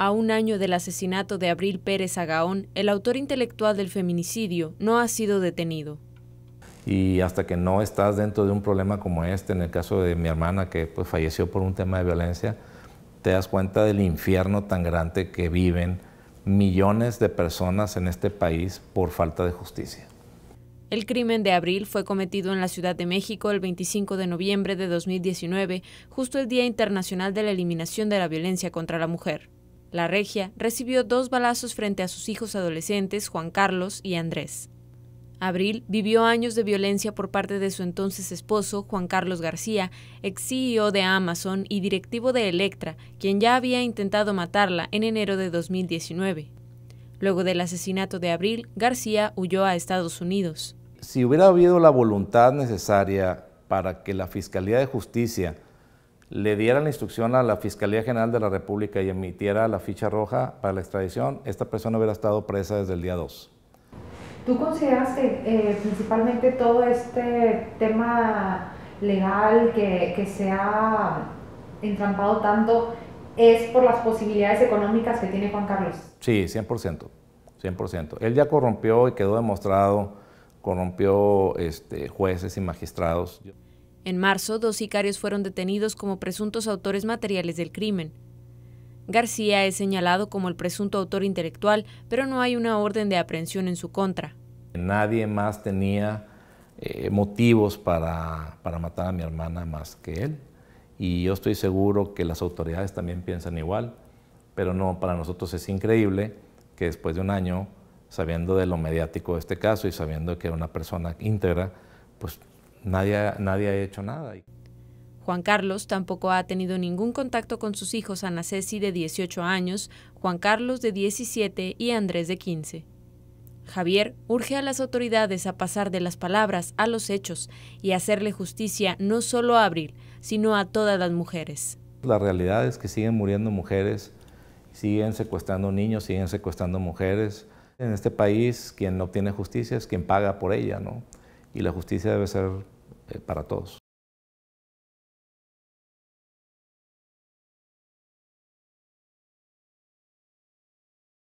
A un año del asesinato de Abril Pérez Agaón, el autor intelectual del feminicidio no ha sido detenido. Y hasta que no estás dentro de un problema como este, en el caso de mi hermana que pues, falleció por un tema de violencia, te das cuenta del infierno tan grande que viven millones de personas en este país por falta de justicia. El crimen de abril fue cometido en la Ciudad de México el 25 de noviembre de 2019, justo el Día Internacional de la Eliminación de la Violencia contra la Mujer. La regia recibió dos balazos frente a sus hijos adolescentes, Juan Carlos y Andrés. Abril vivió años de violencia por parte de su entonces esposo, Juan Carlos García, ex CEO de Amazon y directivo de Electra, quien ya había intentado matarla en enero de 2019. Luego del asesinato de Abril, García huyó a Estados Unidos. Si hubiera habido la voluntad necesaria para que la Fiscalía de Justicia le diera la instrucción a la Fiscalía General de la República y emitiera la ficha roja para la extradición, esta persona hubiera estado presa desde el día 2. ¿Tú consideras que eh, principalmente todo este tema legal que, se ha entrampado tanto es por las posibilidades económicas que tiene Juan Carlos? Sí, 100%. 100%. Él ya corrompió y quedó demostrado, corrompió este, jueces y magistrados. En marzo, dos sicarios fueron detenidos como presuntos autores materiales del crimen. García es señalado como el presunto autor intelectual, pero no hay una orden de aprehensión en su contra. Nadie más tenía eh, motivos para, para, matar a mi hermana más que él. Y yo estoy seguro que las autoridades también piensan igual, pero no, para nosotros es increíble que después de un año, sabiendo de lo mediático de este caso y sabiendo que era una persona íntegra, pues nadie, nadie ha hecho nada. Juan Carlos tampoco ha tenido ningún contacto con sus hijos Ana Ceci de 18 años, Juan Carlos de 17 y Andrés de 15. Javier urge a las autoridades a pasar de las palabras a los hechos y hacerle justicia no solo a Abril, sino a todas las mujeres. La realidad es que siguen muriendo mujeres, siguen secuestrando niños, siguen secuestrando mujeres. En este país quien no obtiene justicia es quien paga por ella, ¿no? Y la justicia debe ser eh, para todos.